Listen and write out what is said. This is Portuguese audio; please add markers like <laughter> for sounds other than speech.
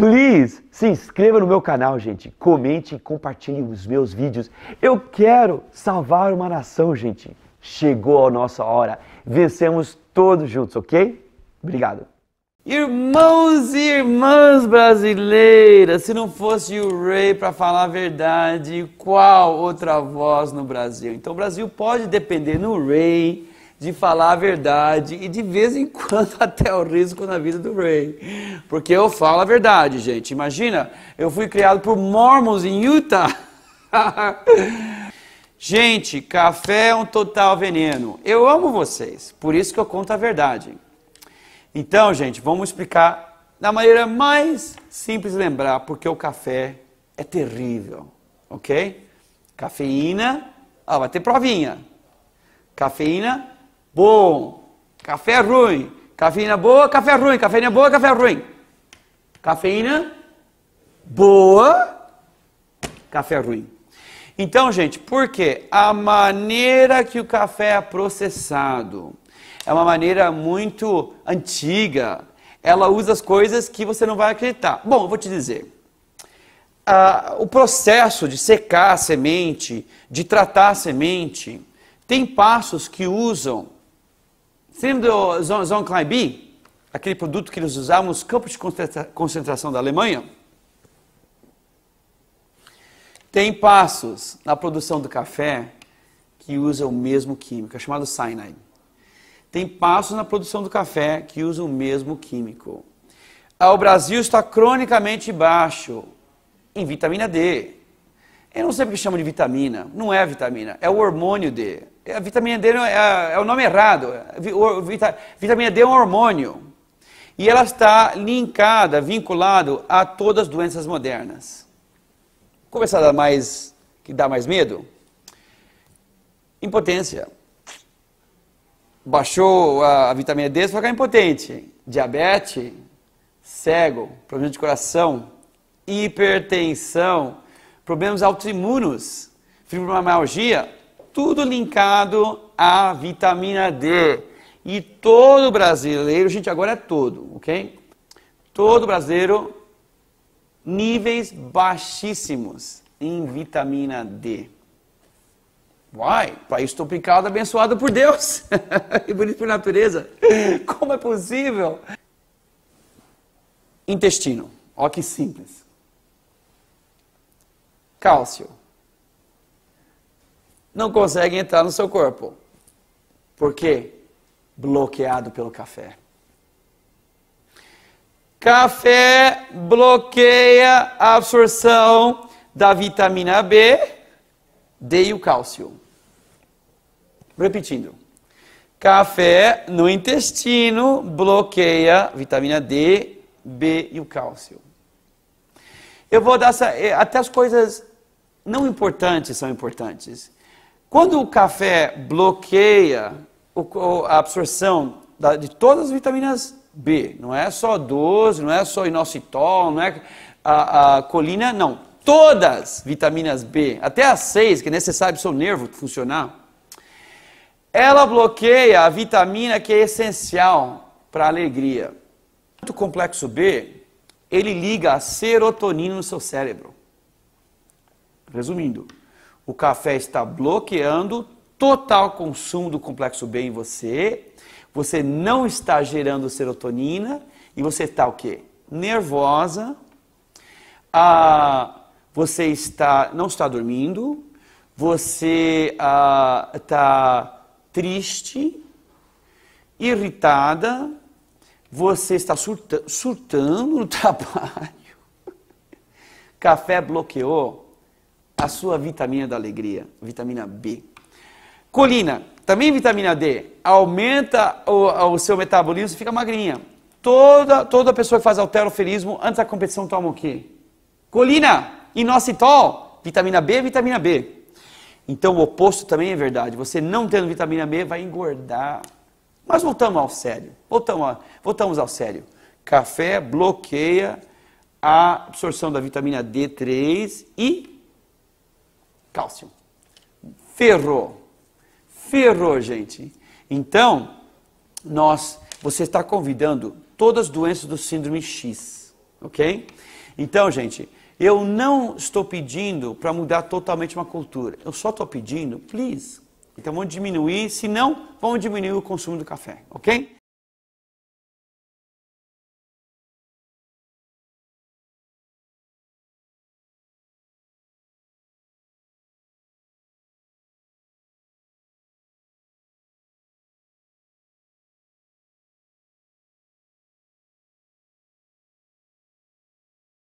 Please, se inscreva no meu canal, gente. Comente e compartilhe os meus vídeos. Eu quero salvar uma nação, gente. Chegou a nossa hora. Vencemos todos juntos, ok? Obrigado. Irmãos e irmãs brasileiras, se não fosse o Ray para falar a verdade, qual outra voz no Brasil? Então o Brasil pode depender no Ray de falar a verdade e de vez em quando <laughs> até o risco na vida do rei. Porque eu falo a verdade, gente. Imagina, eu fui criado por mormons em Utah. <laughs> gente, café é um total veneno. Eu amo vocês, por isso que eu conto a verdade. Então, gente, vamos explicar da maneira mais simples lembrar, porque o café é terrível, ok? Cafeína, ó, vai ter provinha. Cafeína bom, café é ruim, cafeína boa, café é ruim, cafeína boa, café é ruim. Cafeína boa, café ruim. Então, gente, por quê? A maneira que o café é processado é uma maneira muito antiga. Ela usa as coisas que você não vai acreditar. Bom, eu vou te dizer. Ah, o processo de secar a semente, de tratar a semente, tem passos que usam você lembra do B, Aquele produto que eles usavam nos campos de concentração da Alemanha? Tem passos na produção do café que usa o mesmo químico, é chamado cyanide. Tem passos na produção do café que usa o mesmo químico. Ah, o Brasil está cronicamente baixo em vitamina D. Eu não sei porque chamam de vitamina, não é vitamina, é o hormônio D. A vitamina D é, é, é o nome errado. Vitamina D é um hormônio. E ela está linkada, vinculada a todas as doenças modernas. Vou começar a dar mais, que dá mais medo? Impotência. Baixou a, a vitamina D, você vai ficar impotente. Diabetes, cego, problema de coração, hipertensão, problemas autoimunos, fibromialgia, tudo linkado à vitamina D. E todo brasileiro, gente, agora é todo, ok? Todo brasileiro, níveis baixíssimos em vitamina D. Uai, país tropicado abençoado por Deus <laughs> e bonito por natureza. Como é possível? Intestino, ó que simples. Cálcio, não consegue entrar no seu corpo. Por quê? Bloqueado pelo café. Café bloqueia a absorção da vitamina B, D e o cálcio. Repetindo. Café no intestino bloqueia vitamina D, B e o cálcio. Eu vou dar essa, eh, até as coisas não importantes são importantes. Quando o café bloqueia a absorção de todas as vitaminas B, não é só 12, não é só inositol, não é a, a colina, não. Todas vitaminas B, até as 6, que é necessário para o seu nervo funcionar, ela bloqueia a vitamina que é essencial para a alegria. O complexo B, ele liga a serotonina no seu cérebro. Resumindo, o café está bloqueando total consumo do complexo B em você. Você não está gerando serotonina e você está o quê? Nervosa. Ah, você está não está dormindo. Você ah, está triste, irritada. Você está surta, surtando no <laughs> trabalho. Café bloqueou a sua vitamina da alegria, vitamina B. Colina, também vitamina D, aumenta o, o seu metabolismo e fica magrinha. Toda, toda pessoa que faz alteroferismo antes da competição toma o quê? Colina, inositol, vitamina B, vitamina B. Então o oposto também é verdade. Você não tendo vitamina B vai engordar. Mas voltamos ao sério. Voltamos, a, voltamos ao sério. Café bloqueia a absorção da vitamina D3 e cálcio. Ferro. Ferro, gente. Então, nós, você está convidando todas as doenças do síndrome X, ok? Então, gente, eu não estou pedindo para mudar totalmente uma cultura. Eu só estou pedindo, please. Então, vamos diminuir, se não, vamos diminuir o consumo do café, ok?